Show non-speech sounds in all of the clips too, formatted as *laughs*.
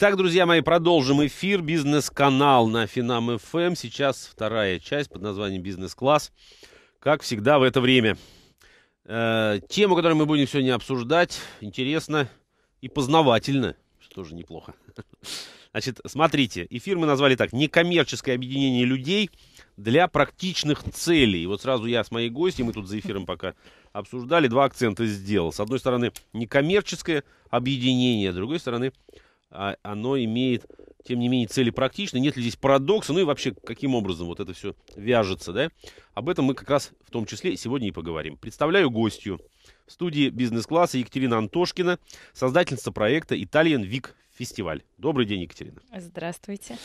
Итак, друзья мои, продолжим эфир. Бизнес-канал на Финам ФМ. Эм. Сейчас вторая часть под названием «Бизнес-класс». Как всегда в это время. Э, тему, которую мы будем сегодня обсуждать, интересно и познавательно, что тоже неплохо. *laughs* Значит, смотрите, эфир мы назвали так «Некоммерческое объединение людей для практичных целей». И вот сразу я с моей гостью, мы тут за эфиром пока обсуждали, два акцента сделал. С одной стороны, некоммерческое объединение, с другой стороны – а оно имеет, тем не менее, цели практичные, нет ли здесь парадокса, ну и вообще, каким образом вот это все вяжется, да? Об этом мы как раз в том числе сегодня и поговорим. Представляю гостью в студии бизнес-класса Екатерина Антошкина, создательница проекта итальян вик Фестиваль. Добрый день, Екатерина. Здравствуйте.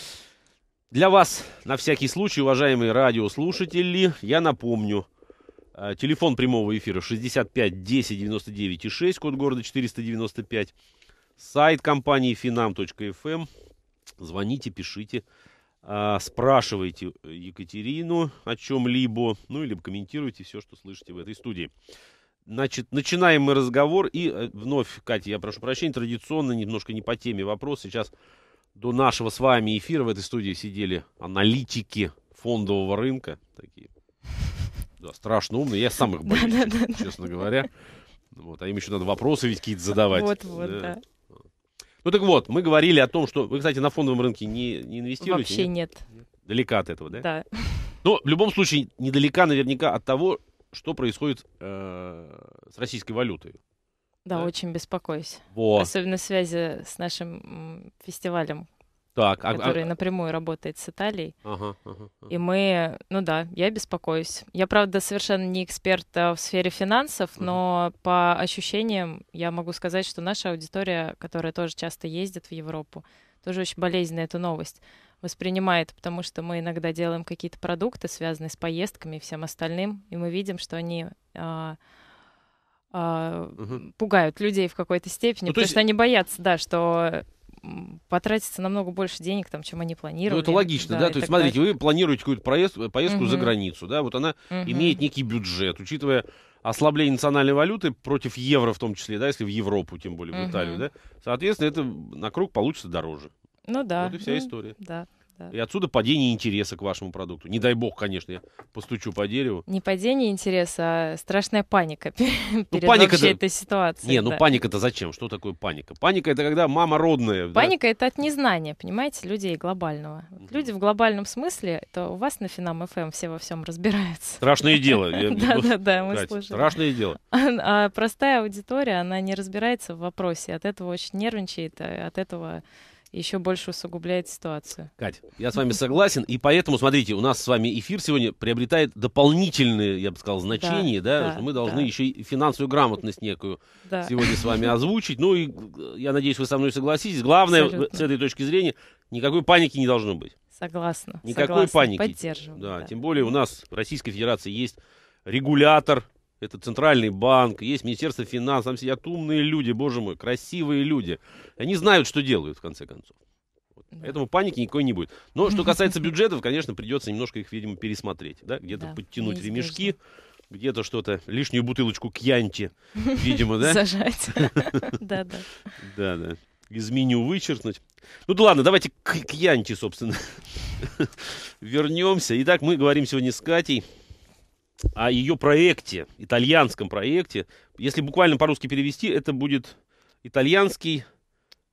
Для вас, на всякий случай, уважаемые радиослушатели, я напомню, э, телефон прямого эфира 65 10 99 6, код города 495, Сайт компании finam.fm. Звоните, пишите, а, спрашивайте Екатерину о чем-либо, ну или комментируйте все, что слышите в этой студии. Значит, начинаем мы разговор. И э, вновь, Катя, я прошу прощения, традиционно, немножко не по теме вопрос. Сейчас до нашего с вами эфира в этой студии сидели аналитики фондового рынка. Такие. Да, страшно умные. Я сам их боюсь, честно говоря. Вот, а им еще надо вопросы ведь какие-то задавать. Вот, вот, да. Ну так вот, мы говорили о том, что вы, кстати, на фондовом рынке не, не инвестируете? Вообще нет? нет. Далека от этого, да? Да. Но в любом случае, недалека наверняка от того, что происходит э, с российской валютой. Да, да, очень беспокоюсь. Во. Особенно в связи с нашим фестивалем так, а, а который а... напрямую работает с Италией. Ага, ага, ага. И мы, ну да, я беспокоюсь. Я, правда, совершенно не эксперт э, в сфере финансов, но по ощущениям я могу сказать, что наша аудитория, которая тоже часто ездит в Европу, тоже очень болезненно эту новость воспринимает, потому что мы иногда делаем какие-то продукты, связанные с поездками и всем остальным, и мы видим, что они а, а, угу. пугают людей в какой-то степени, ну, потому есть... что они боятся, да, что потратится намного больше денег, там, чем они ну, планировали. Ну, это логично, да. да? То есть, смотрите, далее. вы планируете какую-то поездку, поездку угу. за границу, да, вот она угу. имеет некий бюджет, учитывая ослабление национальной валюты против евро в том числе, да, если в Европу, тем более в Италию, да, соответственно, это на круг получится дороже. Ну да. Вот и вся ну, история. Да. И отсюда падение интереса к вашему продукту. Не дай бог, конечно, я постучу по дереву. Не падение интереса, а страшная паника *laughs* ну, перед паника вообще это... этой ситуацией. Не, ну да. ну паника-то зачем? Что такое паника? Паника это когда мама родная. Паника да? это от незнания, понимаете, людей глобального. Вот люди в глобальном смысле, то у вас на Финам ФМ эм все во всем разбираются. Страшное дело. Да-да-да, *laughs* мы слушаем. Страшное дело. *laughs* А, а простая аудитория, она не разбирается в вопросе, от этого очень нервничает, а от этого еще больше усугубляет ситуацию. Кать, я с вами согласен, и поэтому, смотрите, у нас с вами эфир сегодня приобретает дополнительные, я бы сказал, значения, да, да, да что мы должны да. еще и финансовую грамотность некую да. сегодня с вами озвучить. Ну и я надеюсь, вы со мной согласитесь. Главное, Абсолютно. с этой точки зрения, никакой паники не должно быть. Согласна. Никакой согласна, паники. Поддерживаю. Да, да, тем более у нас в Российской Федерации есть регулятор это Центральный банк, есть Министерство финансов, там сидят умные люди, боже мой, красивые люди. Они знают, что делают, в конце концов. Вот. Да. Поэтому паники никакой не будет. Но что *laughs* касается бюджетов, конечно, придется немножко их, видимо, пересмотреть, да, где-то да, подтянуть ремешки где-то что-то, лишнюю бутылочку к Янте, видимо, да? Сажать. *laughs* *laughs* Да, да. Да, да. Из меню вычеркнуть. Ну да ладно, давайте к, к Янте, собственно, вернемся. Итак, мы говорим сегодня с Катей о ее проекте, итальянском проекте. Если буквально по-русски перевести, это будет итальянский...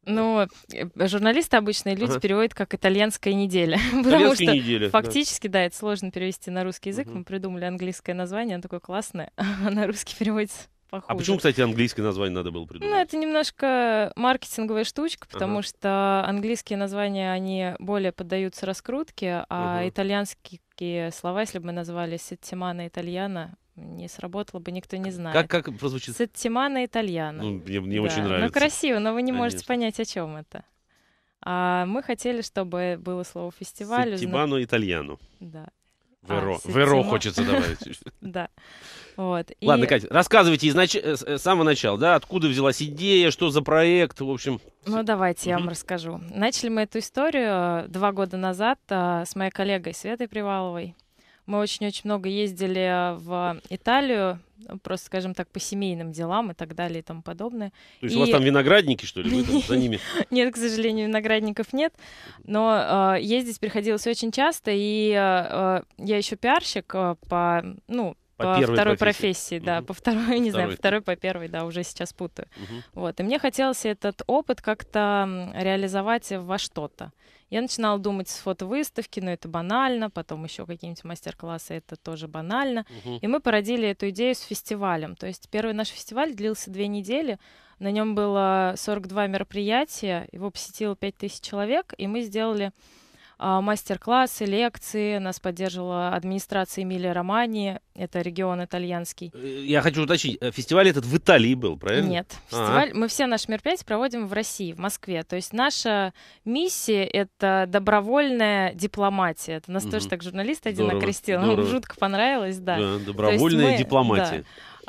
Ну, э, журналисты обычные люди ага. переводят как «Итальянская неделя». *laughs* потому что неделя, фактически, да. да, это сложно перевести на русский язык. Угу. Мы придумали английское название, оно такое классное, *laughs* а на русский переводится похоже. А почему, кстати, английское название надо было придумать? Ну, это немножко маркетинговая штучка, потому ага. что английские названия, они более поддаются раскрутке, а угу. итальянский такие слова, если бы мы назвали Сеттимана Итальяна, не сработало бы, никто не знает. Как, как прозвучит? Сеттимана Итальяна. Ну, мне, мне да. очень ну, нравится. Ну, красиво, но вы не Конечно. можете понять, о чем это. А мы хотели, чтобы было слово фестиваль. Сеттиману зна... Итальяну. Да. Веро. А, Веро хочется добавить. *laughs* Да. Вот. Ладно, и... Катя, рассказывайте изнач... Э, э, с самого начала, да, откуда взялась идея, что за проект, в общем. Ну, давайте я вам расскажу. Начали мы эту историю э, два года назад с моей коллегой Светой Приваловой. Мы очень-очень много ездили в Италию, просто, скажем так, по семейным делам и так далее и тому подобное. То есть и... у вас там виноградники, что ли, вы там за ними? *laughs* Нет, к сожалению, виноградников нет, но а, ездить приходилось очень часто, и а, а, я еще пиарщик по, ну, по, по второй профессии, профессии да, угу. по второй, *laughs* не второй. знаю, второй, по первой, да, уже сейчас путаю. Угу. Вот, и мне хотелось этот опыт как-то реализовать во что-то. Я начинала думать с фотовыставки, но это банально, потом еще какие-нибудь мастер-классы, это тоже банально. Угу. И мы породили эту идею с фестивалем. То есть первый наш фестиваль длился две недели, на нем было 42 мероприятия, его посетило 5000 человек, и мы сделали а, мастер-классы, лекции. Нас поддерживала администрация Эмилия Романи, это регион итальянский. Э, я хочу уточнить, э, фестиваль этот в Италии был, правильно? Нет, а. фестиваль, мы все наши мероприятия проводим в России, в Москве. То есть наша миссия — это добровольная дипломатия. Это нас угу. тоже так журналист один Здорово. окрестил, Здорово. жутко понравилось, да. Да, добровольная мы, дипломатия. Да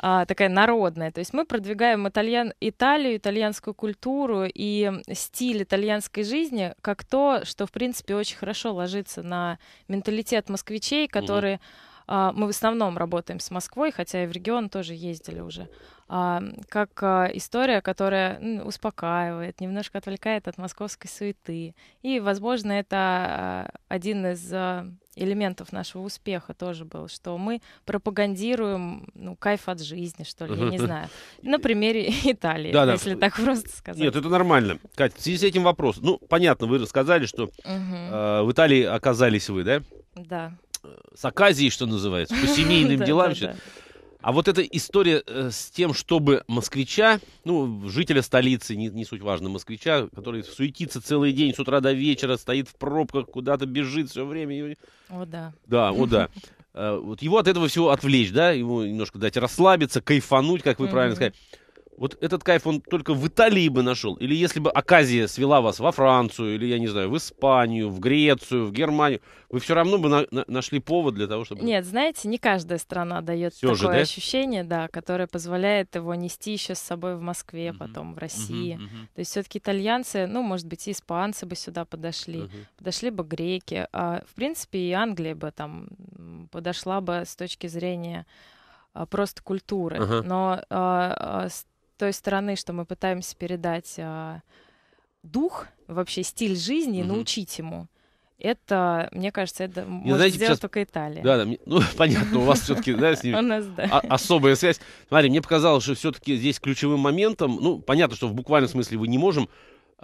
а, такая народная. То есть мы продвигаем итальян, Италию, итальянскую культуру и стиль итальянской жизни как то, что, в принципе, очень хорошо ложится на менталитет москвичей, которые... Угу. Uh, мы в основном работаем с Москвой, хотя и в регион тоже ездили уже. А, как а, история, которая успокаивает, немножко отвлекает от московской суеты. И, возможно, это а, один из элементов нашего успеха тоже был, что мы пропагандируем ну, кайф от жизни, что ли, я не *laughs* знаю. На примере *laughs* Италии, да, если да. так просто сказать. Нет, это нормально. Катя, в связи с этим вопросом. Ну, понятно, вы рассказали, что в Италии оказались вы, да? Да. С Аказией, что называется, по *laughs* семейным делам. А вот эта история э, с тем, чтобы москвича, ну, жителя столицы, не, не суть важно, москвича, который суетится целый день с утра до вечера, стоит в пробках, куда-то бежит все время. О, да. Да, о, да. Э, вот его от этого всего отвлечь, да, ему немножко дать расслабиться, кайфануть, как вы правильно сказали. Вот этот кайф он только в Италии бы нашел. Или если бы оказия свела вас во Францию, или, я не знаю, в Испанию, в Грецию, в Германию, вы все равно бы на на нашли повод для того, чтобы... Нет, знаете, не каждая страна дает такое же, да? ощущение, да, которое позволяет его нести еще с собой в Москве, угу. потом в России. Угу, угу. То есть все-таки итальянцы, ну, может быть, и испанцы бы сюда подошли, угу. подошли бы греки. А, в принципе, и Англия бы там подошла бы с точки зрения а, просто культуры. Ага. Но э, той стороны, что мы пытаемся передать э, дух, вообще стиль жизни, угу. научить ему. Это, мне кажется, это не, может знаете, сделать сейчас... только Италия. Да, да, ну *laughs* понятно, у вас все-таки, *laughs* да, с ним особая связь. Смотри, мне показалось, что все-таки здесь ключевым моментом, ну, понятно, что в буквальном смысле вы не можем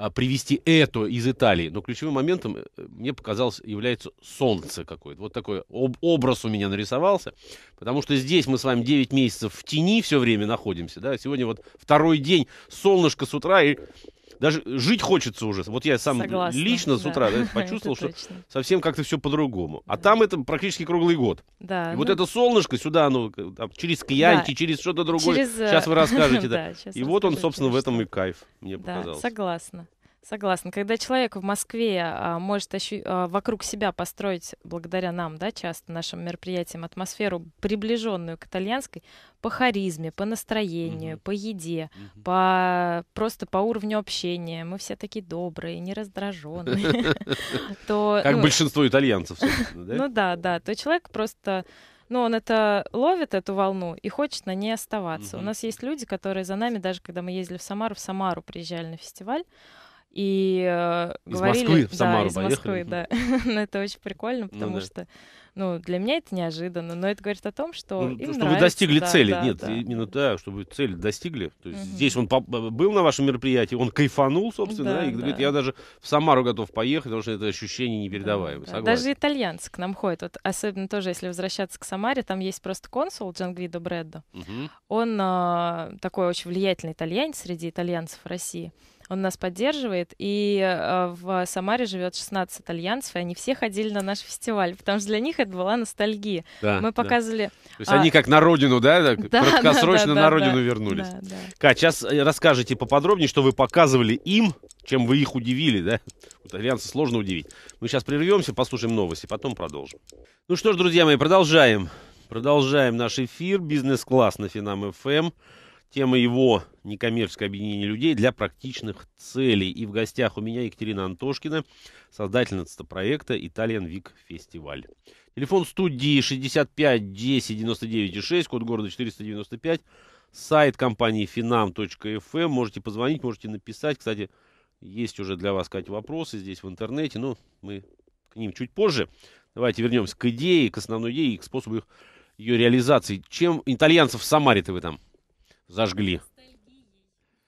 а, привести это из Италии. Но ключевым моментом, э, мне показалось, является солнце какое-то. Вот такой об образ у меня нарисовался. Потому что здесь мы с вами 9 месяцев в тени все время находимся. Да? Сегодня вот второй день, солнышко с утра, и даже жить хочется уже. Вот я сам Согласна, лично с утра да, *laughs* почувствовал, что точно. совсем как-то все по-другому. А там это практически круглый год. Да, и ну... вот это солнышко сюда, оно там, через киянки, да. через что-то другое. Через... Э, сейчас вы расскажете. *laughs* да. да и вот он, собственно, в этом и кайф, мне да, показалось. Согласна. Согласна. Когда человек в Москве а, может ощу- а, вокруг себя построить, благодаря нам, да, часто нашим мероприятиям, атмосферу, приближенную к итальянской, по харизме, по настроению, mm-hmm. по еде, mm-hmm. по просто по уровню общения, мы все такие добрые, не раздраженные, *laughs* то... Как ну большинство итальянцев, Ну да, да, то человек просто но ну, он это ловит эту волну и хочет на ней оставаться. Mm-hmm. У нас есть люди, которые за нами, даже когда мы ездили в Самару, в Самару приезжали на фестиваль, и э, из Москвы в Самару да, из поехали. Москвы, да. *laughs* Но это очень прикольно, ну потому ну, да. что, ну, для меня это неожиданно, но это говорит о том, что ну, им чтобы нравится, достигли да, цели, да, нет, да. именно да, чтобы цели достигли. То есть угу. здесь он э, был на вашем мероприятии, он кайфанул, собственно, да, да, и говорит, да. я даже в Самару готов поехать, потому что это ощущение непередаваемое. Да, да. Даже итальянцы к нам ходят, вот особенно тоже, если возвращаться к Самаре, там есть просто консул Джангвидо Бреддо. Угу. Он э, такой очень влиятельный итальянец среди итальянцев России он нас поддерживает. И э, в Самаре живет 16 итальянцев, и они все ходили на наш фестиваль, потому что для них это была ностальгия. Да, Мы показывали... Да. То есть а... они как на родину, да, так, *laughs* да краткосрочно да, да, на родину да, вернулись. Да, да. Кать, сейчас э, расскажите поподробнее, что вы показывали им, чем вы их удивили, да? *laughs* Итальянцы сложно удивить. Мы сейчас прервемся, послушаем новости, потом продолжим. Ну что ж, друзья мои, продолжаем. Продолжаем наш эфир. Бизнес-класс на Финам ФМ. Тема его некоммерческое объединение людей для практичных целей. И в гостях у меня Екатерина Антошкина, создательница проекта Italian Вик Фестиваль. Телефон студии 65 10 99 6, код города 495, сайт компании finam.fm. Эм. Можете позвонить, можете написать. Кстати, есть уже для вас, какие-то вопросы здесь в интернете, но мы к ним чуть позже. Давайте вернемся к идее, к основной идее и к способу их, ее реализации. Чем итальянцев в Самаре-то вы там? зажгли?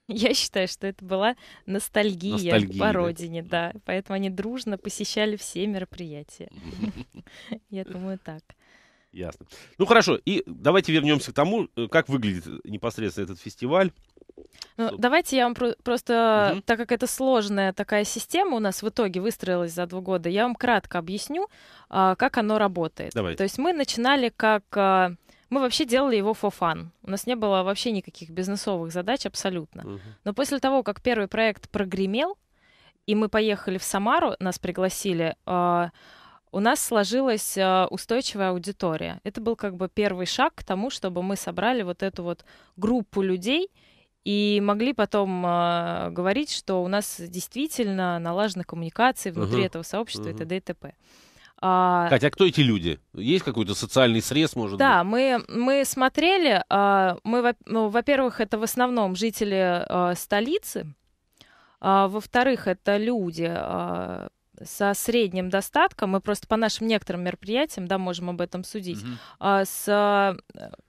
Я считаю, что это была ностальгия, ностальгия по родине, да. да. Поэтому они дружно посещали все мероприятия. *laughs* Я думаю, так. Ясно. Ну хорошо, и давайте вернемся к тому, э, как выглядит непосредственно этот фестиваль. Ну, давайте я вам про- просто, угу. так как это сложная такая система у нас в итоге выстроилась за два года, я вам кратко объясню, а, как оно работает. Давайте. То есть мы начинали как а, мы вообще делали его for fun. У нас не было вообще никаких бизнесовых задач абсолютно. Uh-huh. Но после того, как первый проект прогремел, и мы поехали в Самару, нас пригласили, э, у нас сложилась э, устойчивая аудитория. Это был как бы первый шаг к тому, чтобы мы собрали вот эту вот группу людей и могли потом э, говорить, что у нас действительно налажены коммуникации внутри uh-huh. этого сообщества uh-huh. и т.д. и т.п. А... Катя, а кто эти люди? Есть какой-то социальный срез, может да, быть? Да, мы, мы смотрели. А, мы, ну, во-первых, это в основном жители а, столицы. А, во-вторых, это люди, со средним достатком, мы просто по нашим некоторым мероприятиям, да, можем об этом судить, mm-hmm. а, с,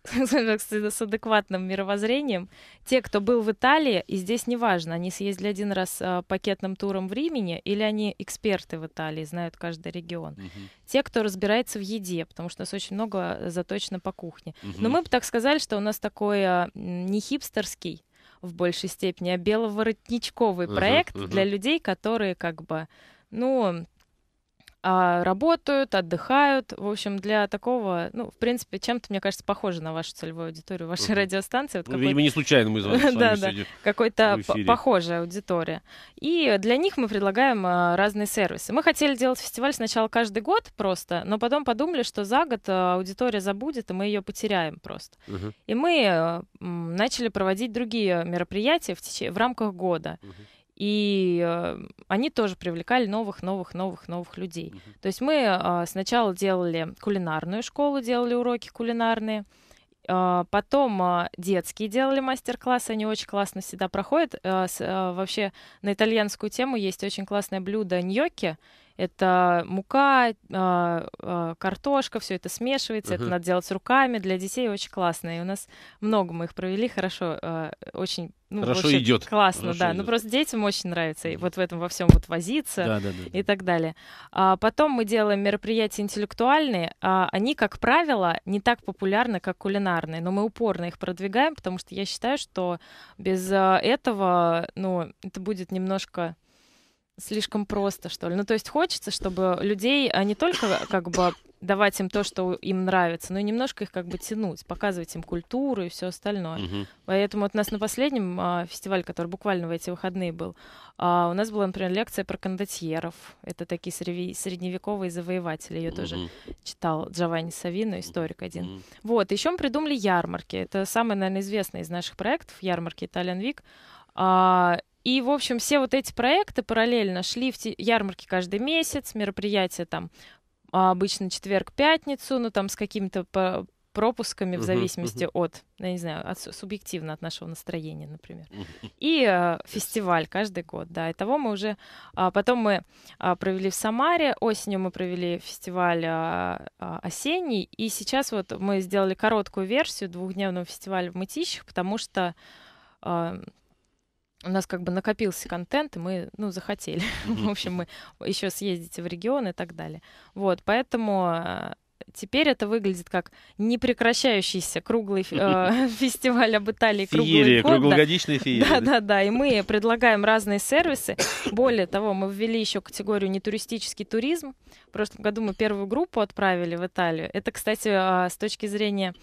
э, *laughs* с адекватным мировоззрением, те, кто был в Италии, и здесь неважно, они съездили один раз э, пакетным туром в Римени, или они эксперты в Италии, знают каждый регион. Mm-hmm. Те, кто разбирается в еде, потому что у нас очень много заточено по кухне. Mm-hmm. Но мы бы так сказали, что у нас такой э, не хипстерский в большей степени, а беловоротничковый uh-huh, проект uh-huh. для людей, которые как бы ну, а работают, отдыхают. В общем, для такого, ну, в принципе, чем-то, мне кажется, похоже на вашу целевую аудиторию, вашей uh-huh. радиостанции. Вот ну, видимо, не случайно мы с вами *laughs* Да, да, какой-то похожая аудитория. И для них мы предлагаем а, разные сервисы. Мы хотели делать фестиваль сначала каждый год просто, но потом подумали, что за год а, аудитория забудет, и мы ее потеряем просто. Uh-huh. И мы а, начали проводить другие мероприятия в, теч... в рамках года. Uh-huh. И э, они тоже привлекали новых, новых, новых, новых людей. Uh -huh. То есть мы э, сначала делали кулинарную школу, делали уроки кулинарные, э, потом э, детские делали мастер-классы, они очень классно всегда проходят. Э, с, э, вообще на итальянскую тему есть очень классное блюдо ньокки, это мука, а, а, картошка, все это смешивается, uh-huh. это надо делать руками, для детей очень классно. И у нас много мы их провели, хорошо, а, очень ну, Хорошо вообще идет. Классно, Хорошо да. Идет. Ну просто детям очень нравится и вот в этом во всем вот возиться да, да, да, и да. так далее. А потом мы делаем мероприятия интеллектуальные. А они, как правило, не так популярны, как кулинарные, но мы упорно их продвигаем, потому что я считаю, что без этого, ну, это будет немножко слишком просто, что ли. Ну, то есть хочется, чтобы людей, а не только как бы давать им то, что им нравится, но и немножко их как бы тянуть, показывать им культуру и все остальное. Угу. uh Поэтому вот у нас на последнем а, фестивале, который буквально в эти выходные был, а, у нас была, например, лекция про кондотьеров. Это такие среви- средневековые завоеватели. Ее угу. uh тоже читал Джованни Савино, историк один. Угу. uh Вот, еще мы придумали ярмарки. Это самый, наверное, известный из наших проектов, ярмарки Italian Week. А, и, в общем, все вот эти проекты параллельно шли в ярмарки каждый месяц, мероприятия там а, обычно четверг-пятницу, но ну, там с какими-то пропусками в зависимости uh-huh, uh-huh. от, ну, я не знаю, от, субъективно от нашего настроения, например. И э, фестиваль каждый год, да. И того мы уже... А, потом мы а, провели в Самаре, осенью мы провели фестиваль а, а, осенний, и сейчас вот мы сделали короткую версию двухдневного фестиваля в Мытищах, потому что а, у нас как бы накопился контент, и мы, ну, захотели. *laughs* В общем, мы еще съездите в регион и так далее. Вот, поэтому а, теперь это выглядит как непрекращающийся круглый э, *laughs* фестиваль об Италии феерия, круглый год. круглогодичная да. феерия. *laughs* Да, да, да. И мы предлагаем разные сервисы. Более того, мы ввели еще категорию нетуристический туризм. В прошлом году мы первую группу отправили в Италию. Это, кстати, а, с точки зрения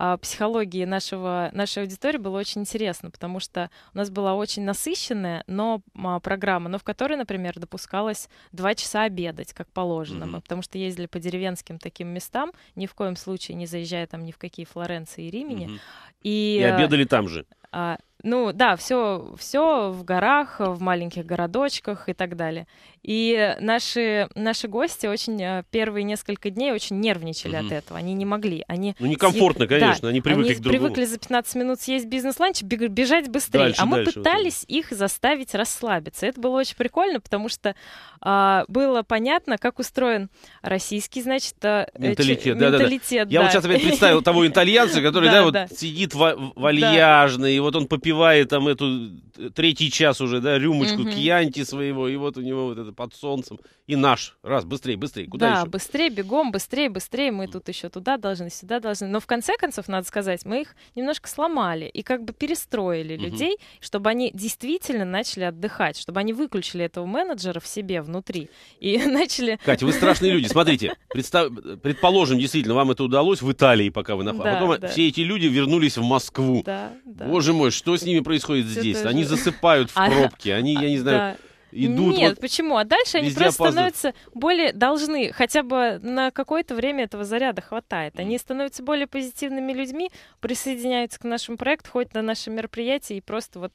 а, психологии нашего, нашей аудитории было очень интересно, потому что у нас была очень насыщенная но, а, программа, но в которой, например, допускалось два часа обедать, как положено. Mm-hmm. Мы, потому что ездили по деревенским таким местам, ни в коем случае не заезжая там ни в какие Флоренции и Римени. Mm-hmm. И, и э, обедали там же. А, ну да, все, все в горах, в маленьких городочках и так далее. И наши, наши гости очень э, первые несколько дней очень нервничали угу. от этого. Они не могли. Они ну, некомфортно, съ... конечно, да, они привыкли они к другому. привыкли за 15 минут съесть бизнес-ланч, бежать быстрее. Дальше, а мы дальше, пытались вот их заставить расслабиться. Это было очень прикольно, потому что а, было понятно, как устроен российский, значит, э, э, менталитет. Ч... Да, менталитет да, да. да. Я вот сейчас представил того итальянца, который *laughs* сидит а, вальяжный, и вот он попивает там эту третий час уже, да, рюмочку угу. кьянти своего, и вот у него вот это под солнцем, и наш. Раз, быстрее, быстрее, куда да, еще? Да, быстрее, бегом, быстрее, быстрее, мы тут еще туда должны, сюда должны. Но в конце концов, надо сказать, мы их немножко сломали и как бы перестроили угу. людей, чтобы они действительно начали отдыхать, чтобы они выключили этого менеджера в себе внутри и *laughs* начали... Катя, вы страшные люди, смотрите, представ... предположим, действительно, вам это удалось в Италии, пока вы находитесь, а да, а потом да. все эти люди вернулись в Москву. Да, да. Боже мой, что с ними происходит Все здесь? Они засыпают в а, пробке, они, я не а, знаю, идут. Нет, вот почему? А дальше они просто опаздывают. становятся более должны, хотя бы на какое-то время этого заряда хватает. Они становятся более позитивными людьми, присоединяются к нашему проекту, ходят на наши мероприятия и просто вот,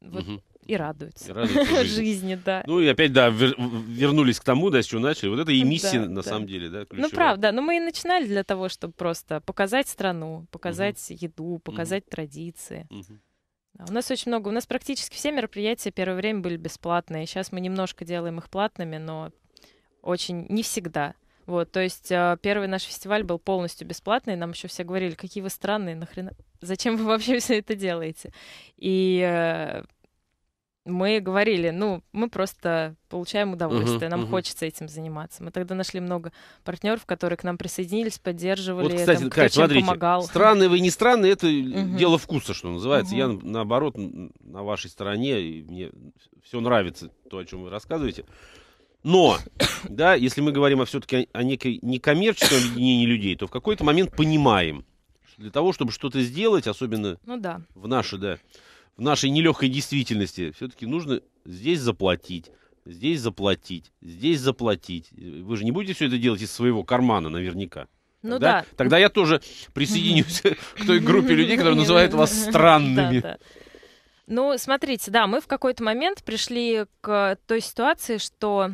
вот угу и радуются. И радуются *laughs* жизни. да. Ну и опять, да, вер- вернулись к тому, да, с чего начали. Вот это и миссия, да, на да. самом деле, да, ну, ключевая. Ну, правда, но мы и начинали для того, чтобы просто показать страну, показать угу. еду, показать угу. традиции. Угу. У нас очень много, у нас практически все мероприятия первое время были бесплатные. Сейчас мы немножко делаем их платными, но очень не всегда. Вот, то есть э, первый наш фестиваль был полностью бесплатный, нам еще все говорили, какие вы странные, нахрена, зачем вы вообще все это делаете? И э, мы говорили, ну, мы просто получаем удовольствие, uh-huh, нам uh-huh. хочется этим заниматься. Мы тогда нашли много партнеров, которые к нам присоединились, поддерживали. Вот, кстати, там, Кать, смотрите, помогал. странные вы, не странные, это uh-huh. дело вкуса, что называется. Uh-huh. Я, наоборот, на вашей стороне, и мне все нравится, то, о чем вы рассказываете. Но, *coughs* да, если мы говорим о все-таки о некой некоммерческом объединении людей, то в какой-то момент понимаем, что для того, чтобы что-то сделать, особенно ну, да. в наше, да, в нашей нелегкой действительности все-таки нужно здесь заплатить, здесь заплатить, здесь заплатить. Вы же не будете все это делать из своего кармана наверняка. Ну тогда, да. Тогда я тоже присоединюсь *laughs* к той группе людей, которые называют вас странными. Да, да. Ну, смотрите, да, мы в какой-то момент пришли к той ситуации, что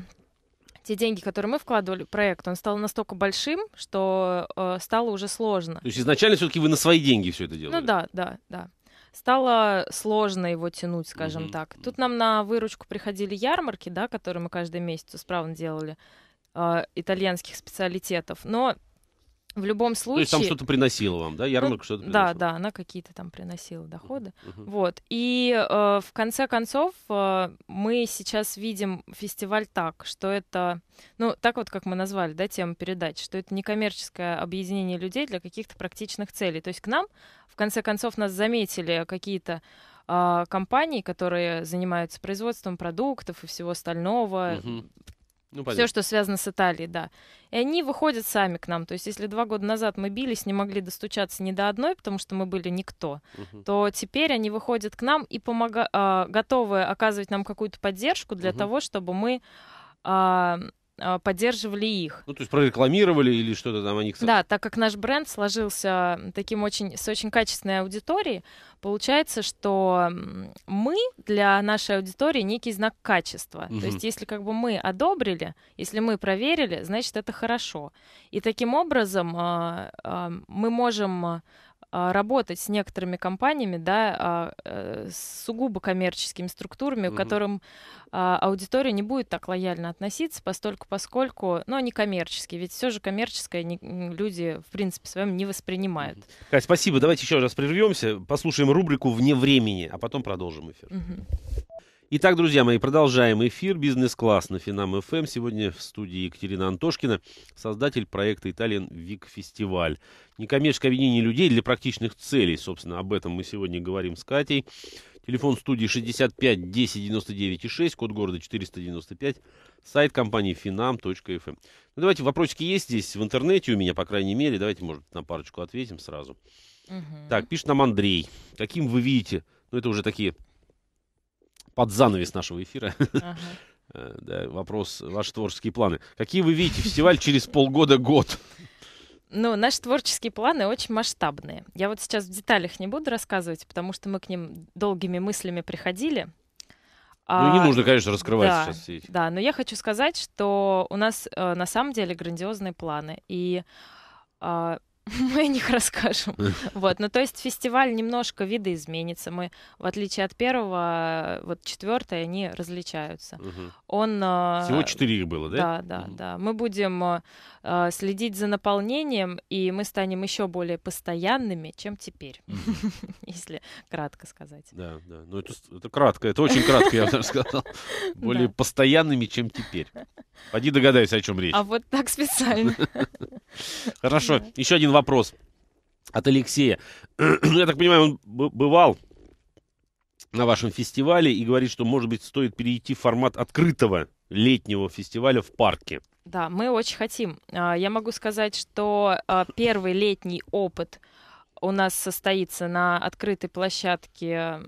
те деньги, которые мы вкладывали в проект, он стал настолько большим, что э, стало уже сложно. То есть изначально все-таки вы на свои деньги все это ну делали? Ну да, да, да стало сложно его тянуть, скажем mm-hmm. так. Тут нам на выручку приходили ярмарки, да, которые мы каждый месяц справно делали, э, итальянских специалитетов. Но в любом случае. То есть там что-то приносило вам, да? Ярмарка ну, что-то приносила. Да, да, она какие-то там приносила доходы. Uh-huh. Вот. И э, в конце концов э, мы сейчас видим фестиваль так, что это, ну, так вот, как мы назвали, да, тему передачи, что это некоммерческое объединение людей для каких-то практичных целей. То есть к нам, в конце концов, нас заметили какие-то э, компании, которые занимаются производством продуктов и всего остального, uh-huh ну, Все, что связано с Италией, да. И они выходят сами к нам. То есть, если два года назад мы бились, не могли достучаться ни до одной, потому что мы были никто, угу. то теперь они выходят к нам и помога... А, готовы оказывать нам какую-то поддержку для угу. того, чтобы мы а, а, поддерживали их. Ну, то есть прорекламировали или что-то там о них. Да, так как наш бренд сложился таким очень, с очень качественной аудиторией, получается, что мы для нашей аудитории некий знак качества. Угу. То есть если как бы мы одобрили, если мы проверили, значит это хорошо. И таким образом а, а, мы можем а, работать с некоторыми компаниями, да, а, э, с сугубо коммерческими структурами, mm-hmm. к которым а, аудитория не будет так лояльно относиться, постольку, поскольку, ну, они коммерческие, ведь все же коммерческое люди, в принципе, своем не воспринимают. Кать, спасибо, давайте еще раз прервемся, послушаем рубрику «Вне времени», а потом продолжим эфир. Mm-hmm. Итак, друзья мои, продолжаем эфир «Бизнес-класс» на Финам ФМ. Сегодня в студии Екатерина Антошкина, создатель проекта «Италиан Вик Фестиваль». Некоммерческое объединение людей для практичных целей. Собственно, об этом мы сегодня говорим с Катей. Телефон студии 65 10 99 6, код города 495, сайт компании finam.fm. Эм. Ну, давайте, вопросики есть здесь в интернете у меня, по крайней мере. Давайте, может, на парочку ответим сразу. Угу. Так, пишет нам Андрей. Каким вы видите, ну, это уже такие под занавес нашего эфира. Ага. *laughs* Э, да, вопрос, ваши творческие планы. Какие вы видите фестиваль через полгода-год? Ну, наши творческие планы очень масштабные. Я вот сейчас в деталях не буду рассказывать, потому что мы к ним долгими мыслями приходили. Ну, а, не нужно, конечно, раскрывать да, сейчас все эти. Да, но я хочу сказать, что у нас э, на самом деле грандиозные планы. И э, *laughs* Мы о них расскажем. Вот, ну то есть фестиваль немножко видоизменится. Мы, в отличие от первого, вот четвертый, они различаются. Он... Э, Всего четыре их было, да? Да, да, да. Мы будем э, э, следить за наполнением, и мы станем еще более постоянными, чем теперь, *laughs* если кратко сказать. Да, да. Ну это, это кратко, это очень кратко, я даже сказал. *laughs* Более да. постоянными, чем теперь. Пойди догадайся, о чем речь. А вот так специально. Хорошо, еще один вопрос вопрос от Алексея. *clears throat* Я так понимаю, он бывал на вашем фестивале и говорит, что, может быть, стоит перейти в формат открытого летнего фестиваля в парке. Да, мы очень хотим. А, я могу сказать, что а, первый летний опыт у нас состоится на открытой площадке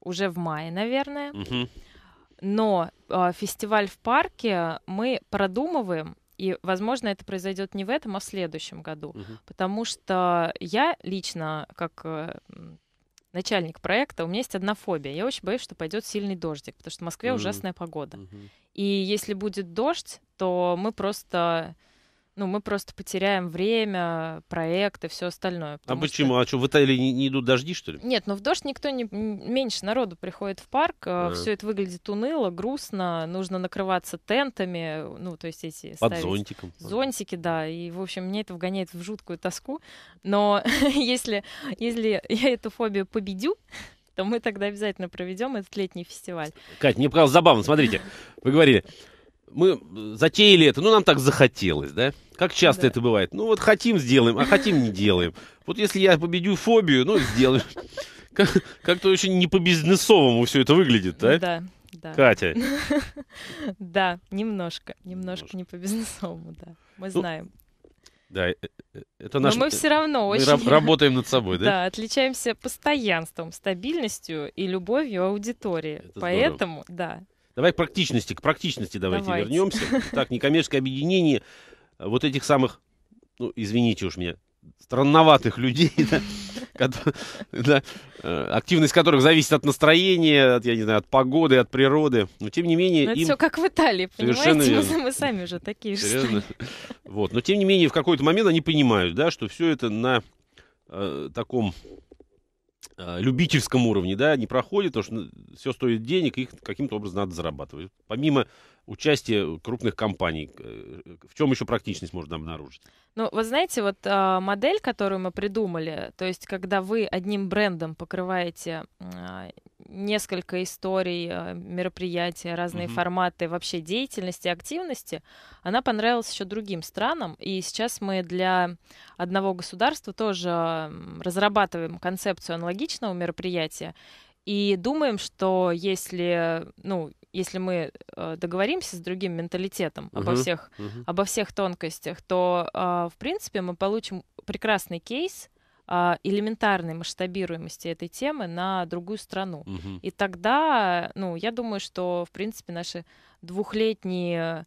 уже в мае, наверное. Угу. Но а, фестиваль в парке мы продумываем и, возможно, это произойдет не в этом, а в следующем году. Угу. Потому что я лично, как э, начальник проекта, у меня есть одна фобия. Я очень боюсь, что пойдет сильный дождик, потому что в Москве угу. ужасная погода. Угу. И если будет дождь, то мы просто ну, мы просто потеряем время, проект и все остальное. А почему? Что... А что, в Италии не, не идут дожди, что ли? Нет, но ну, в дождь никто не... Меньше народу приходит в парк, а. а. все это выглядит уныло, грустно, нужно накрываться тентами, ну, то есть эти... Под ставить зонтиком. Зонтики, да, и, в общем, меня это вгоняет в жуткую тоску, но *laughs* если, если я эту фобию победю, то мы тогда обязательно проведем этот летний фестиваль. Кать, мне показалось забавно, смотрите, вы говорили, мы затеяли это, ну, нам так захотелось, да? Как часто да. это бывает? Ну, вот хотим сделаем, а хотим не делаем. Вот если я победю фобию, ну, сделаем. *laughs* Как-то очень не по-бизнесовому все это выглядит, да? Да, да. Катя. *laughs* Да, немножко, немножко не по-бизнесовому, да. Мы ну, знаем. Да, э, э, это наш... Но мы все равно очень... Мы работаем над собой, да? *laughs* Да, отличаемся постоянством, стабильностью и любовью аудитории. Это Поэтому, здорово. да, Давай к практичности, к практичности давайте, давайте. вернемся. Так, некоммерческое объединение а вот этих самых, ну, извините уж меня, странноватых людей, *laughs* да, э, активность которых зависит от настроения, от, я не знаю, от погоды, от природы. Но тем не менее... Но это им... все как в Италии, понимаете? Мы, мы сами уже такие же. Вот. Но тем не менее, в какой-то момент они понимают, да, что все это на э, таком Э, любительском уровне, да, не проходит, потому что ну, все стоит денег, их каким-то образом надо зарабатывать. Помимо участие крупных компаний. Э, в чем еще практичность можно обнаружить? Ну, вы знаете, вот а, модель, которую мы придумали, то есть когда вы одним брендом покрываете а, несколько историй, а, мероприятий, разные угу. форматы вообще деятельности, активности, она понравилась еще другим странам. И сейчас мы для одного государства тоже разрабатываем концепцию аналогичного мероприятия и думаем, что если, ну, если мы э, договоримся с другим менталитетом угу, обо всех, угу. обо всех тонкостях, то, а, в принципе, мы получим прекрасный кейс а, элементарной масштабируемости этой темы на другую страну. Угу. И тогда, ну, я думаю, что, в принципе, наши двухлетние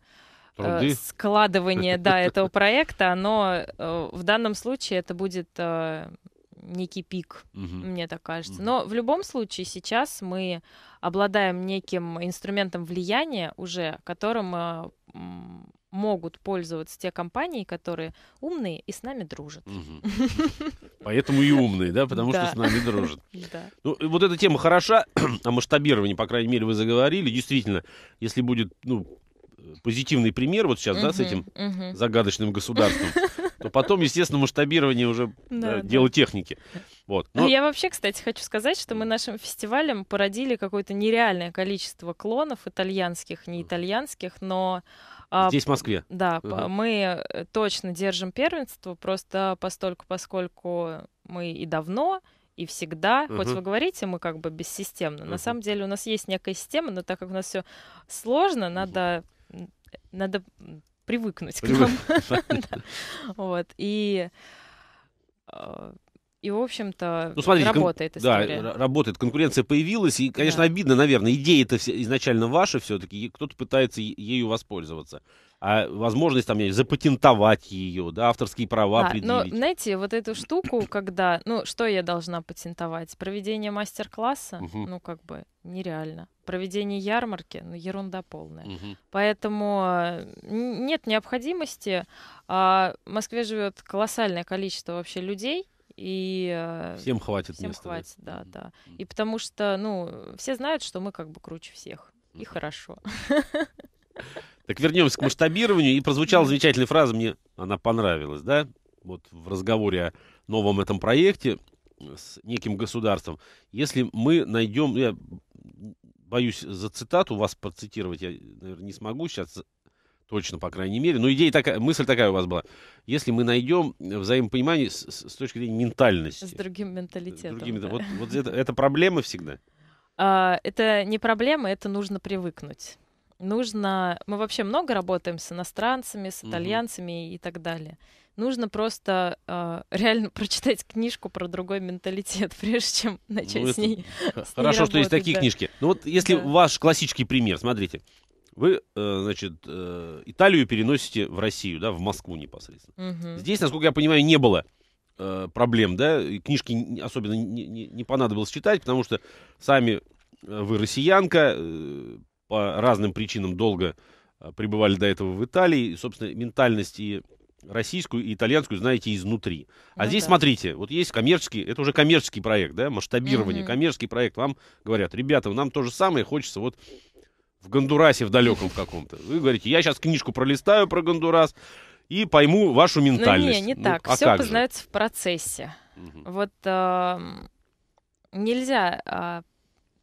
э, Труды. складывание да, *laughs* этого проекта, оно э, в данном случае это будет некий пик, угу. мне так кажется. Но в любом случае сейчас мы обладаем неким инструментом влияния уже, которым а, могут пользоваться те компании, которые умные и с нами дружат. Угу. *laughs* Поэтому и умные, да, потому да. что с нами дружат. *laughs* Да. Ну, вот эта тема хороша, *clears throat* о масштабировании, по крайней мере, вы заговорили. Действительно, если будет ну, позитивный пример вот сейчас, угу, да, с этим угу. загадочным государством, то потом, естественно, масштабирование уже *laughs* э, да, дело техники. Вот. Ну, но... Я вообще, кстати, хочу сказать, что мы нашим фестивалем породили какое-то нереальное количество клонов итальянских, не итальянских, но а, Здесь, в Москве. Да, Uh-huh. мы э, точно держим первенство, просто постольку, поскольку мы и давно, и всегда. Uh-huh. Хоть вы говорите, мы как бы бессистемно. Uh-huh. На самом деле у нас есть некая система, но так как у нас все сложно, надо надо привыкнуть к нам. *laughs* *laughs* Вот. И э, и, в общем-то, ну, работает кон... история. Да, работает. Конкуренция появилась. И, конечно, да. обидно, наверное. Идея-то изначально ваша все-таки. Кто-то пытается ею воспользоваться а возможность там знаю, запатентовать ее, да, авторские права а, ну, предъявить. Но, знаете, вот эту штуку, когда, ну, что я должна патентовать? Проведение мастер-класса, угу. ну, как бы, нереально. Проведение ярмарки, ну, ерунда полная. Угу. Поэтому э, нет необходимости. А в Москве живет колоссальное количество вообще людей, и э, всем хватит всем места. хватит, да. да. И потому что, ну, все знают, что мы как бы круче всех, и хорошо. *laughs* Так вернемся к масштабированию. И прозвучала замечательная фраза, мне она понравилась, да? Вот в разговоре о новом этом проекте с неким государством. Если мы найдем, я боюсь за цитату вас процитировать, я, наверное, не смогу сейчас точно, по крайней мере. Но идея такая, мысль такая у вас была. Если мы найдем взаимопонимание с, с точки зрения ментальности. С другим менталитетом. С другим, да. Вот, вот это, это проблема всегда. А, это не проблема, это нужно привыкнуть нужно... Мы вообще много работаем с иностранцами, с итальянцами угу. и так далее. Нужно просто э, реально *laughs* прочитать книжку про другой менталитет, *laughs* прежде чем начать ну, с *laughs* ней. Хорошо, что есть такие книжки. Ну вот если ваш классический пример, смотрите, вы, э, значит, э, Италию переносите в Россию, да, в Москву непосредственно. Угу. Здесь, насколько я понимаю, не было э, проблем, да, книжки особенно не, не, не понадобилось читать, потому что сами вы россиянка, по разным причинам долго э, пребывали до этого в Италии. И, собственно, ментальность и российскую, и итальянскую знаете изнутри. А ну, здесь, да. смотрите, вот есть коммерческий, это уже коммерческий проект, да, масштабирование, угу. коммерческий проект. Вам говорят, ребята, нам то же самое хочется вот в Гондурасе в далеком *laughs* каком-то. Вы говорите, я сейчас книжку пролистаю про Гондурас и пойму вашу ментальность. Ну, не, не ну, так. А Все познается в процессе. Угу. Вот э, нельзя, э,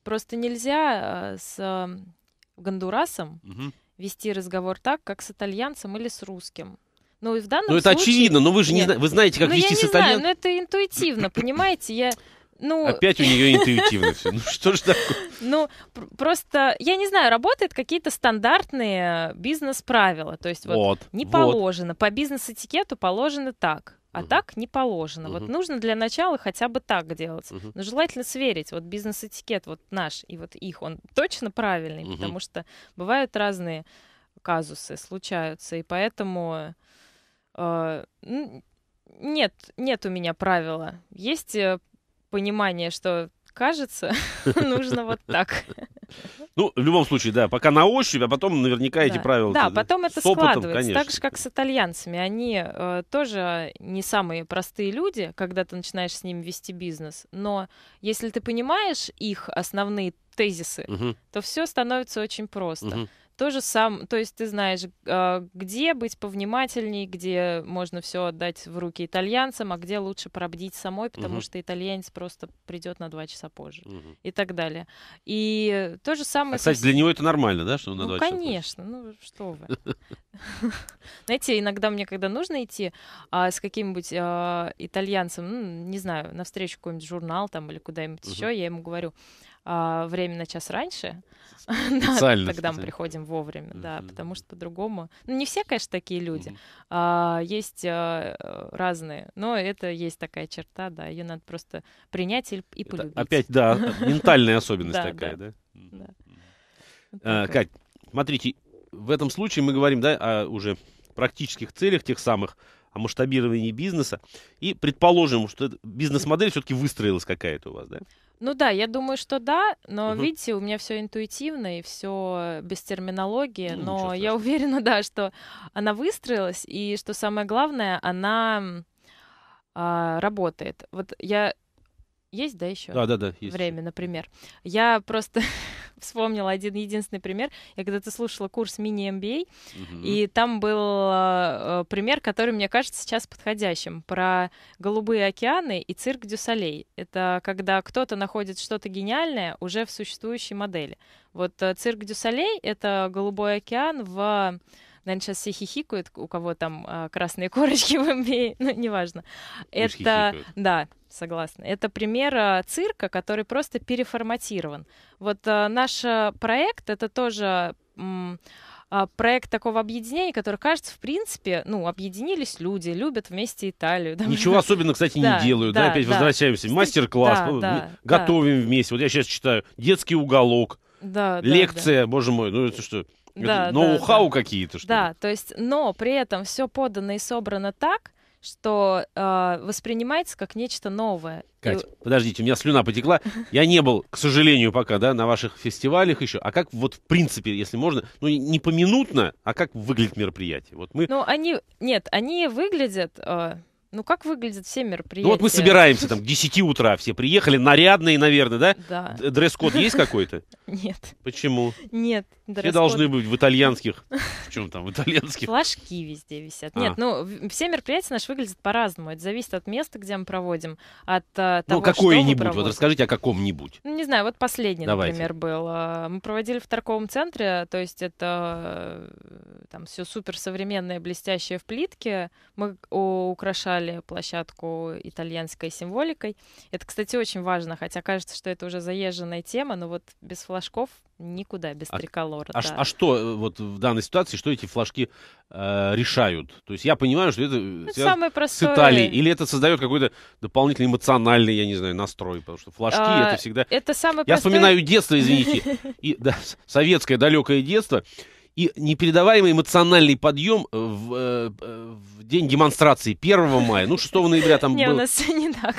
просто нельзя э, с эм, гондурасом угу. вести разговор так, как с итальянцем или с русским. Ну, и в данном ну это случае... очевидно, но вы же Нет. не вы знаете, как ну, вести с итальянцем. Ну, это интуитивно, *laughs* понимаете? Я... Ну... Опять у нее интуитивно все. Ну что ж такое? *laughs* Ну, просто, я не знаю, работают какие-то стандартные бизнес-правила. То есть вот, не положено. По бизнес-этикету положено так. А угу. так не положено. Угу. Вот нужно для начала хотя бы так делать. Угу. Но желательно сверить. Вот бизнес-этикет вот наш и вот их, он точно правильный, угу. потому что бывают разные казусы, случаются. И поэтому э, нет, нет у меня правила. Есть э, понимание, что кажется, *laughs* нужно вот так. Ну, в любом случае, да, пока на ощупь, а потом наверняка эти правила. Да, потом это складывается. Так же, как с итальянцами. Они э, тоже не самые простые люди, когда ты начинаешь с ними вести бизнес. Но если ты понимаешь их основные тезисы, то все становится очень просто. То же самое, то есть ты знаешь, а, где быть повнимательней, где можно все отдать в руки итальянцам, а где лучше пробдить самой, потому угу. что итальянец просто придет на два часа позже угу. и так далее. И то же самое. А, кстати, для него это нормально, да, что он на ну, 2 часа? Конечно, ну что вы. *laughs* Знаете, иногда мне, когда нужно идти а, с каким-нибудь а, итальянцем, ну, не знаю, навстречу какой-нибудь журнал там или куда-нибудь еще, я ему говорю, а, время на час раньше. *laughs* Специально. да, тогда мы приходим вовремя, mm-hmm. да, потому что по-другому... Ну, не все, конечно, такие люди. Mm-hmm. А, есть а, э, разные, но это есть такая черта, да, ее надо просто принять и, и полюбить. опять, да, *laughs* ментальная особенность такая, да? да? А, Кать, смотрите, в этом случае мы говорим, да, о уже практических целях тех самых, о масштабировании бизнеса. И предположим, что бизнес-модель все-таки выстроилась какая-то у вас, да? Ну да, я думаю, что да, но угу. видите, у меня все интуитивно и все без терминологии, ну, но я *laughs* уверена, да, что она выстроилась и что самое главное, она а, работает. Вот я есть, да, еще? Да, да, да. Время, например. Я просто *laughs* вспомнила один единственный пример. Я когда-то слушала курс мини-MBA, угу. и там был э, пример, который, мне кажется, сейчас подходящим, про голубые океаны и цирк Дюсалей. Это когда кто-то находит что-то гениальное уже в существующей модели. Вот э, цирк Дюсалей — это голубой океан в наверное, сейчас все хихикают, у кого там а, красные *laughs* корочки в MBA, а, ну, неважно. Пусть это, хихикают. да, согласна. Это пример а, цирка, который просто переформатирован. Вот а, наш а, проект, это тоже... А, проект такого объединения, который, кажется, в принципе, ну, объединились люди, любят вместе Италию. Там Ничего *laughs* особенного, особенно, кстати, да, не делают, да, да опять да. возвращаемся. Мастер-класс, да, да, готовим да. вместе. Вот я сейчас читаю «Детский уголок», да, лекция, да, да. боже мой, ну это что... Да, Ноу-хау да, какие-то, что Да, ли? то есть, но при этом все подано и собрано так, что э, воспринимается как нечто новое. Катя, и... подождите, у меня слюна потекла. *laughs* Я не был, к сожалению, пока, да, на ваших фестивалях еще. А как вот в принципе, если можно, ну не поминутно, а как выглядит мероприятие? Вот мы. Ну они, нет, они выглядят. Э... Ну, как выглядят все мероприятия? Ну, вот мы собираемся там к 10 утра, все приехали, нарядные, наверное, да? Да. Дресс-код есть какой-то? *laughs* Нет. Почему? Нет, все должны быть в итальянских. В чем там, в итальянских? Флажки везде висят. А. Нет, ну, все мероприятия наши выглядят по-разному. Это зависит от места, где мы проводим, от э, ну, того, Ну, какое-нибудь. Вот расскажите о каком-нибудь. Ну, не знаю, вот последний, например, был. Э, мы проводили в торговом центре, то есть это э, там все суперсовременное, блестящее в плитке. Мы украшали площадку итальянской символикой. Это, кстати, очень важно, хотя кажется, что это уже заезженная тема, но вот без флажков никуда, без а триколора города. А, а что э, вот в данной ситуации, что эти флажки э, решают? То есть я понимаю, что это, э, это самое простое. с Италией, или это создает какой-то дополнительный эмоциональный, я не знаю, настрой, потому что флажки а, это всегда... Это самое Я простое... вспоминаю детство, извините, *laughs* и, да, советское далекое детство, и непередаваемый эмоциональный подъем в, э, в день демонстрации 1 мая, ну 6 ноября там был. Не, у нас *laughs* не так.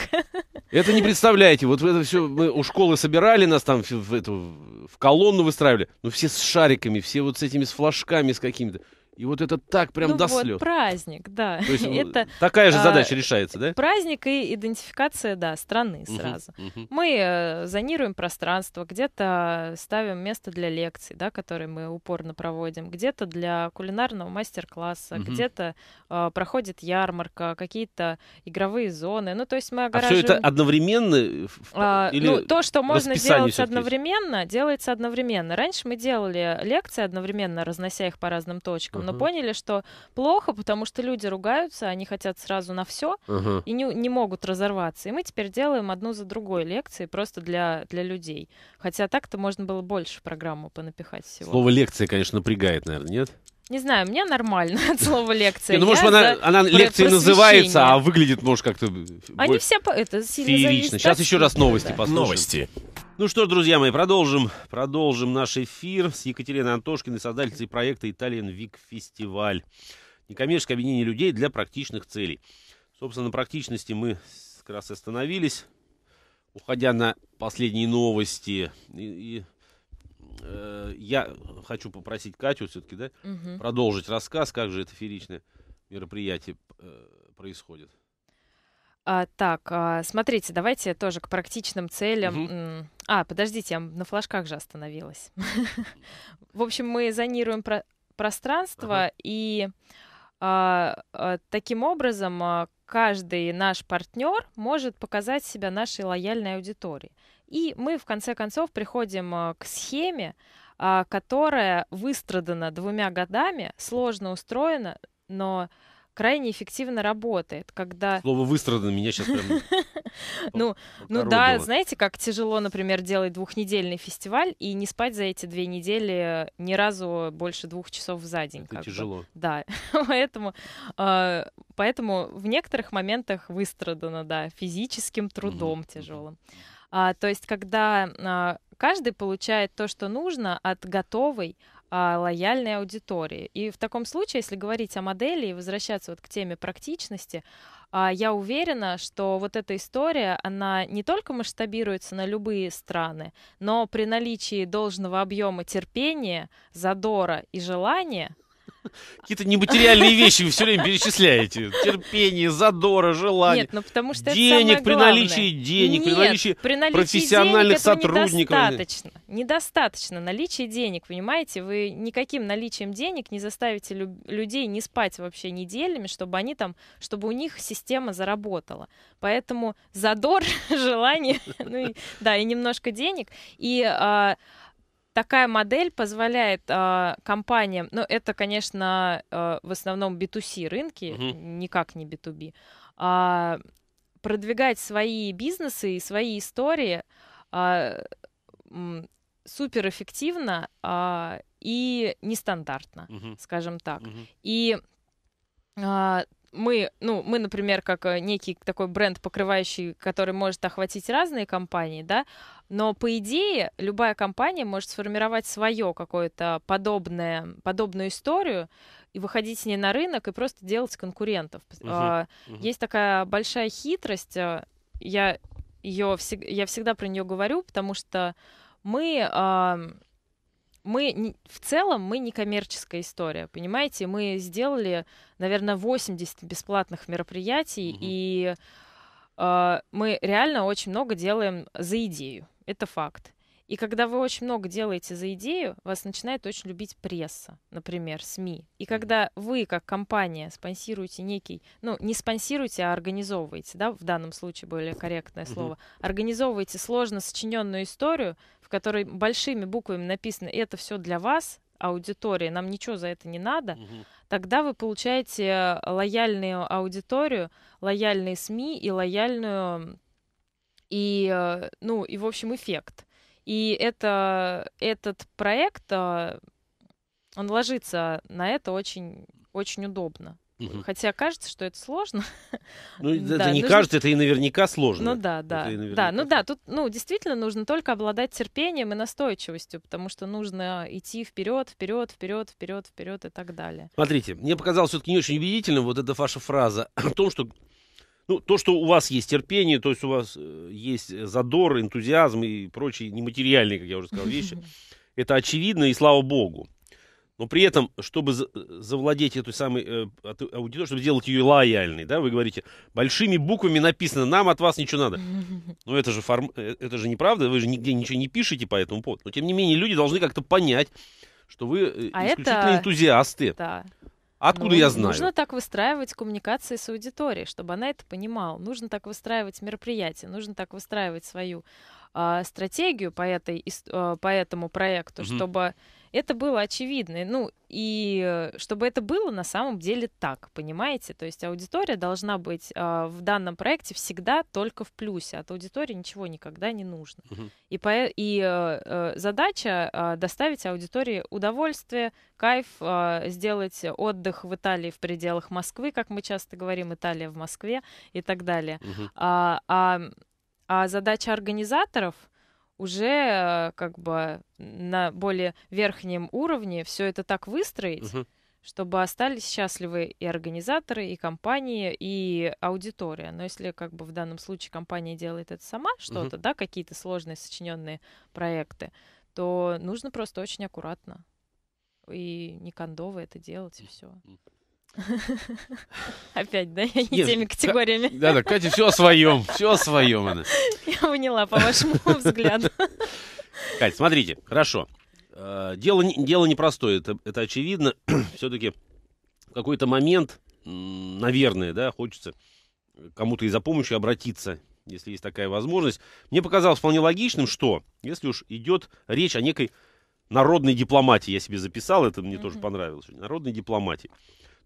Это не представляете. Вот это все мы у школы собирали нас там в, в, эту, в колонну выстраивали. Ну все с шариками, все вот с этими с флажками, с какими-то. И вот это так прям ну до вот, слез. праздник, да. То есть ну, это, такая же а, задача а, решается, да? Праздник и идентификация, да, страны угу, сразу. Угу. Мы э, зонируем пространство, где-то ставим место для лекций, да, которые мы упорно проводим, где-то для кулинарного мастер-класса, угу. где-то э, проходит ярмарка, какие-то игровые зоны. Ну, то есть мы а огораживаем... А все это одновременно? Э, а, Или ну, то, что можно делать одновременно, есть? делается одновременно. Раньше мы делали лекции одновременно, разнося их по разным точкам, давно поняли, что плохо, потому что люди ругаются, они хотят сразу на все угу. и не, не могут разорваться. И мы теперь делаем одну за другой лекции просто для, для людей. Хотя так-то можно было больше программу понапихать всего. Слово лекция, конечно, напрягает, наверное, нет? Не знаю, мне меня нормально *laughs* от слова лекция. Не, ну, может, она, за... она лекции называется, а выглядит, может, как-то... Они все... Это сильно Феерично. Сейчас еще раз новости послушаем. Новости. Ну что ж, друзья мои, продолжим, продолжим наш эфир с Екатериной Антошкиной, создательницей проекта «Италиан Вик Фестиваль». Некоммерческое объединение людей для практичных целей. Собственно, на практичности мы как раз остановились, уходя на последние новости. И, и Э, я хочу попросить Катю все-таки, да, угу. продолжить рассказ, как же это фееричное мероприятие э, происходит. А, так, а, смотрите, давайте тоже к практичным целям. Угу. А, подождите, я на флажках же остановилась. *laughs* В общем, мы зонируем пространство и а, а, таким образом а, каждый наш партнер может показать себя нашей лояльной аудитории. И мы, в конце концов, приходим а, к схеме, а, которая выстрадана двумя годами, сложно устроена, но крайне эффективно работает, когда... Слово выстрадано меня сейчас прям... *laughs* Ну, ну да, знаете, как тяжело, например, делать двухнедельный фестиваль и не спать за эти две недели ни разу больше двух часов за день. Это тяжело. Да, *laughs* поэтому, а, поэтому в некоторых моментах выстрадано, да, физическим трудом тяжелым. А, то есть, когда а, каждый получает то, что нужно от готовой а, лояльной аудитории. И в таком случае, если говорить о модели и возвращаться вот к теме практичности, а, я уверена, что вот эта история, она не только масштабируется на любые страны, но при наличии должного объема терпения, задора и желания – Какие-то нематериальные вещи вы все время перечисляете. Терпение, задора, желание. Нет, ну потому что денег, при наличии денег, Нет, при наличии, при наличии профессиональных денег сотрудников. Недостаточно. Недостаточно наличия денег, понимаете? Вы никаким наличием денег не заставите лю- людей не спать вообще неделями, чтобы они там, чтобы у них система заработала. Поэтому задор, *laughs* желание, ну и, да, и немножко денег. И а, такая модель позволяет э, компаниям, ну это, конечно, э, в основном B2C рынки, угу. никак не B2B, э, а, продвигать свои бизнесы и свои истории э, суперэффективно э, и нестандартно, угу. скажем так. Угу. И э, мы, ну, мы, например, как э, некий такой бренд, покрывающий, который может охватить разные компании, да, но по идее любая компания может сформировать свое какое-то подобное, подобную историю и выходить с ней на рынок и просто делать конкурентов. uh-huh, Uh-huh. Есть такая большая хитрость, э, я ее я всегда про нее говорю, потому что мы мы в целом мы не коммерческая история, понимаете? Мы сделали, наверное, 80 бесплатных мероприятий, угу. и э, мы реально очень много делаем за идею. Это факт. И когда вы очень много делаете за идею, вас начинает очень любить пресса, например, СМИ. И когда вы, как компания, спонсируете некий, ну, не спонсируете, а организовываете, да, в данном случае более корректное слово, mm-hmm. организовываете сложно сочиненную историю, в которой большими буквами написано «это все для вас», аудитории, нам ничего за это не надо, угу. тогда вы получаете лояльную аудиторию, лояльные СМИ и лояльную и э, ну и в общем эффект. И это, этот проект, а, он ложится на это очень, очень удобно. Угу. Хотя кажется, что это сложно. *laughs* Ну, это не нужно... кажется, это и наверняка сложно. Ну да, да. Да, ну да, тут ну, действительно нужно только обладать терпением и настойчивостью, потому что нужно идти вперед, вперед, вперед, вперед, вперед и так далее. Смотрите, мне показалось все-таки не очень убедительным вот эта ваша фраза о *clears throat* том, что ну, то, что у вас есть терпение, то есть у вас э, есть э, задор, энтузиазм и прочие нематериальные, как я уже сказал, вещи, *laughs* это очевидно, и слава богу. Но при этом, чтобы э, завладеть этой самой э, аудиторией, чтобы сделать ее лояльной, да, вы говорите, большими буквами написано, нам от вас ничего надо. *laughs* Но ну, это же, форм... это же неправда, вы же нигде ничего не пишете по этому поводу. Но тем не менее, люди должны как-то понять, что вы а исключительно это... энтузиасты. Да. Откуда ну, я знаю? Нужно так выстраивать коммуникации с аудиторией, чтобы она это понимала. Нужно так выстраивать мероприятие, нужно так выстраивать свою э, стратегию по, этой, э, по этому проекту, угу. чтобы это было очевидно. Ну, и э, чтобы это было на самом деле так, понимаете? То есть аудитория должна быть э, в данном проекте всегда только в плюсе. От аудитории ничего никогда не нужно. Угу. И, по, и э, э задача э, доставить аудитории удовольствие, кайф, э, сделать отдых в Италии в пределах Москвы, как мы часто говорим, Италия в Москве и так далее. Угу. А, а, а задача организаторов — уже э, как бы на более верхнем уровне все это так выстроить, угу. чтобы остались счастливы и организаторы, и компании, и аудитория. Но если как бы в данном случае компания делает это сама что-то, угу. да, какие-то сложные сочиненные проекты, то нужно просто очень аккуратно и не кондово это делать, и все. *laughs* Опять, да? Я не теми категориями. *laughs* Да, да, Катя, все о своем, все о своем она. *laughs* Я поняла, по вашему взгляду. Катя, смотрите, хорошо. Э, дело, дело непростое, это, это очевидно. *clears throat* Все-таки в какой-то момент, наверное, да, хочется кому-то и за помощью обратиться, если есть такая возможность. Мне показалось вполне логичным, что если уж идет речь о некой народной дипломатии, я себе записал, это мне mm-hmm. тоже понравилось, народной дипломатии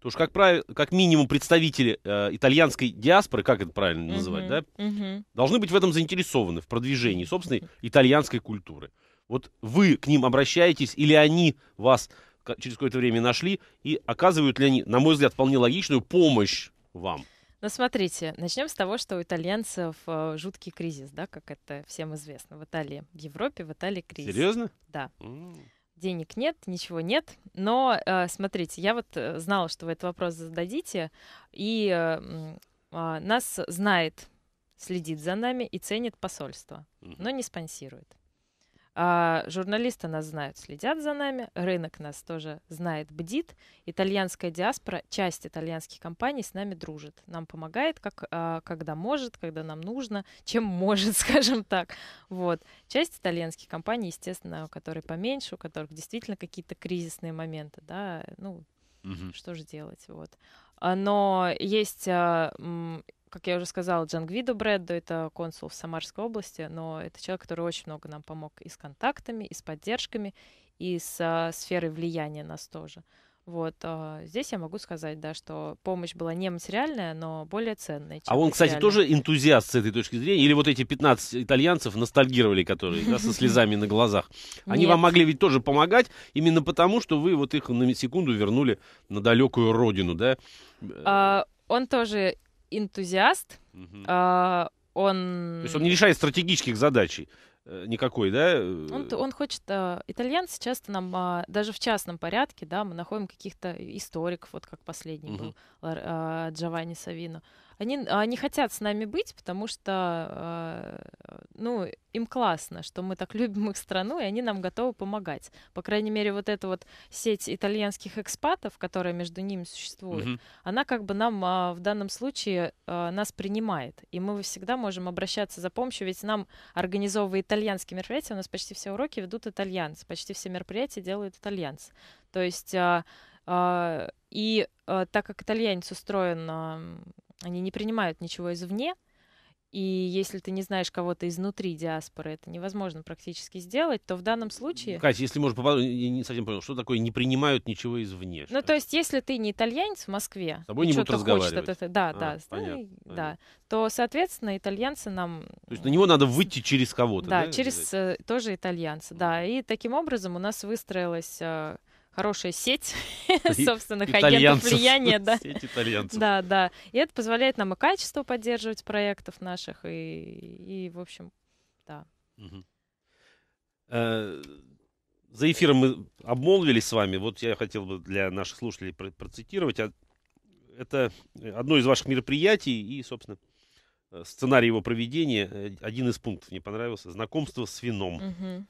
то что, как, правило, как минимум, представители э, итальянской диаспоры, как это правильно mm-hmm. называть, да, mm-hmm. должны быть в этом заинтересованы, в продвижении собственной mm-hmm. итальянской культуры. Вот вы к ним обращаетесь, или они вас через какое-то время нашли, и оказывают ли они, на мой взгляд, вполне логичную помощь вам? Ну, смотрите, начнем с того, что у итальянцев э, жуткий кризис, да, как это всем известно, в Италии, в Европе, в Италии кризис. Серьезно? Да. Mm денег нет, ничего нет. Но э, смотрите, я вот э, знала, что вы этот вопрос зададите, и э, а, нас знает, следит за нами и ценит посольство, но не спонсирует. А, журналисты нас знают, следят за нами, рынок нас тоже знает, бдит. Итальянская диаспора, часть итальянских компаний с нами дружит, нам помогает, как, а, когда может, когда нам нужно, чем может, *laughs* скажем так. Вот. Часть итальянских компаний, естественно, у которых поменьше, у которых действительно какие-то кризисные моменты, да, ну, угу. что же делать, вот. А, но есть а, как я уже сказала, Джангвидо Бреддо — это консул в Самарской области, но это человек, который очень много нам помог и с контактами, и с поддержками, и с а, сферой влияния нас тоже. Вот а, здесь я могу сказать, да, что помощь была не материальная, но более ценная. а он, кстати, тоже энтузиаст с этой точки зрения? Или вот эти 15 итальянцев ностальгировали, которые да, со слезами на глазах? Они Нет. вам могли ведь тоже помогать именно потому, что вы вот их на секунду вернули на далекую родину, да? А, он тоже энтузиаст. Угу. он... То есть он не решает стратегических задач э, никакой, да? Он, он хочет... А, итальянцы часто нам, а, даже в частном порядке, да, мы находим каких-то э, историков, вот как последний uh был Джованни Савино, они, а, они хотят с нами быть, потому что а, ну, им классно, что мы так *laughs* любим их страну, и они нам готовы помогать. По крайней мере, вот эта вот сеть итальянских экспатов, которая между ними существует, mm-hmm. она как бы нам а, в данном случае нас принимает. И мы всегда можем обращаться за помощью, ведь нам, организовывая итальянские мероприятия, у нас почти все уроки ведут итальянцы, почти все мероприятия делают итальянцы. То есть... И так как итальянец устроен они не принимают ничего извне, и если ты не знаешь кого-то изнутри диаспоры, это невозможно практически сделать, то в данном случае... Ну, Катя, если можно, попаду, я не совсем понял, что такое не принимают ничего извне? Ну, то есть, если ты не итальянец в Москве... С тобой не будут разговаривать. Хочет, это, да, а, да, понятно, да, понятно. То, соответственно, итальянцы нам... То есть, на него надо выйти через кого-то, да? да через э, тоже итальянца, да. И таким образом у нас выстроилась... Э, хорошая сеть *laughs* собственных агентов влияния. Да. Сеть итальянцев. Да, да. И это позволяет нам и качество поддерживать проектов наших, и, и в общем, да. Э, за эфиром мы обмолвились с вами. Вот я хотел бы для наших слушателей процитировать. А, это одно из ваших мероприятий и, собственно, э, сценарий его проведения. Э, один из пунктов мне понравился. Знакомство с вином. Угу.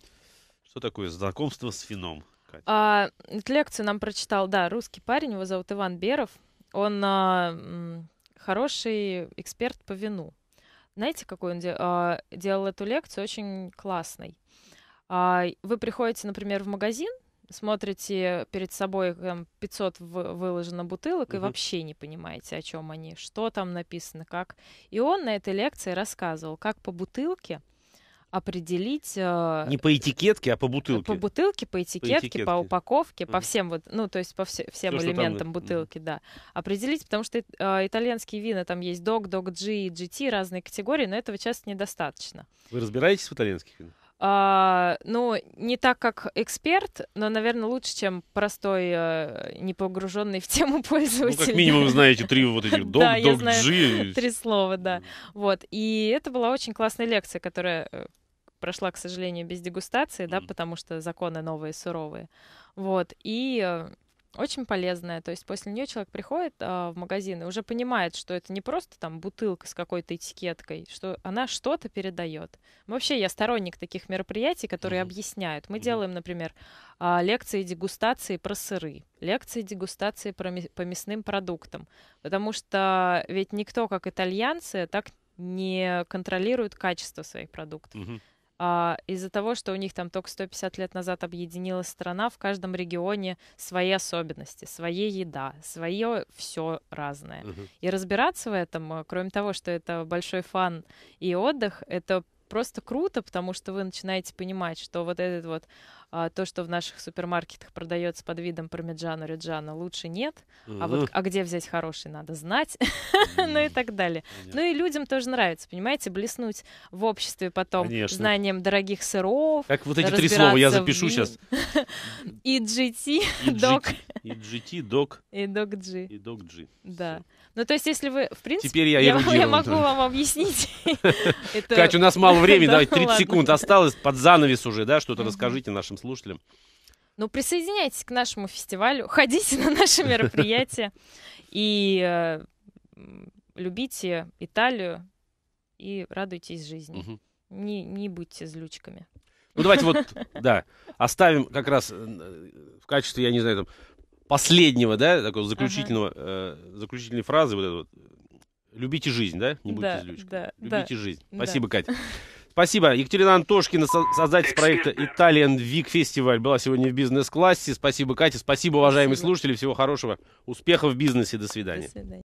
Что такое знакомство с вином? искать. А, лекцию нам прочитал, да, русский парень, его зовут Иван Беров. Он а, хороший эксперт по вину. Знаете, какой он де- а, делал эту лекцию? Очень классный. А, вы приходите, например, в магазин, смотрите перед собой там, 500 выложено бутылок угу. и вообще не понимаете, о чем они, что там написано, как. И он на этой лекции рассказывал, как по бутылке определить... Э, не по этикетке, а по бутылке. По бутылке, по этикетке, по, этикетке. по упаковке, по всем вот, ну, то есть по все, всем Все, элементам там... бутылки, да. Определить, потому что э, итальянские вина, там есть DOC, Dog G, GT, разные категории, но этого часто недостаточно. Вы разбираетесь в итальянских винах? А, ну, не так как эксперт, но, наверное, лучше, чем простой, э, не погруженный в тему пользователь. *laughs* Ну, как минимум, знаете, три вот этих док, *laughs* да, док, джи. *laughs* Три слова, да. Вот. И это была очень классная лекция, которая э, прошла, к сожалению, без дегустации, да, потому что законы новые, суровые. Вот. И э, очень полезная. То есть после нее человек приходит а, в магазин и уже понимает, что это не просто там бутылка с какой-то этикеткой, что она что-то передает. Ну, вообще я сторонник таких мероприятий, которые mm-hmm. объясняют. Мы mm-hmm. делаем, например, а, лекции дегустации про сыры, лекции дегустации про, по мясным продуктам, потому что ведь никто, как итальянцы, так не контролирует качество своих продуктов. Mm-hmm а, из-за того, что у них там только 150 лет назад объединилась страна, в каждом регионе свои особенности, своя еда, свое все разное. Угу. И разбираться в этом, э, кроме того, что это большой фан и отдых, это просто круто, потому что вы начинаете понимать, что вот этот вот а, то, что в наших супермаркетах продается под видом пармиджана, риджана, лучше нет. Угу. А вот а где взять хороший, надо знать. *laughs* ну и так далее. Ну Понятно. Ну и людям тоже нравится, понимаете, блеснуть в обществе потом Конечно. знанием дорогих сыров. Как вот эти три слова я запишу в... сейчас. *laughs* И GT, док. И GT, док. И док G. И док G. Да. Ну, то есть, если вы, в принципе, Теперь я, я, я могу вам объяснить. *laughs* Кать, у нас мало времени, давайте 30 секунд осталось, под занавес уже, да, что-то расскажите нашим слушателям. Ну, присоединяйтесь к нашему фестивалю, *laughs* ходите на наши *laughs* мероприятия и э, любите Италию и радуйтесь жизни. Не, не будьте злючками. Ну, давайте вот, *laughs* да, оставим как раз э, в качестве, я не знаю, там, последнего, да, такого заключительного, ага. э, заключительной фразы вот этой вот. Любите жизнь, да? Не будьте да, злючкой. Да, Любите да, жизнь. Спасибо, да. Катя. Спасибо. Екатерина Антошкина, создатель проекта Italian Вик Фестиваль. была сегодня в бизнес-классе. Спасибо, Катя. Спасибо, уважаемые спасибо. слушатели. Всего хорошего. Успехов в бизнесе. До свидания. До свидания.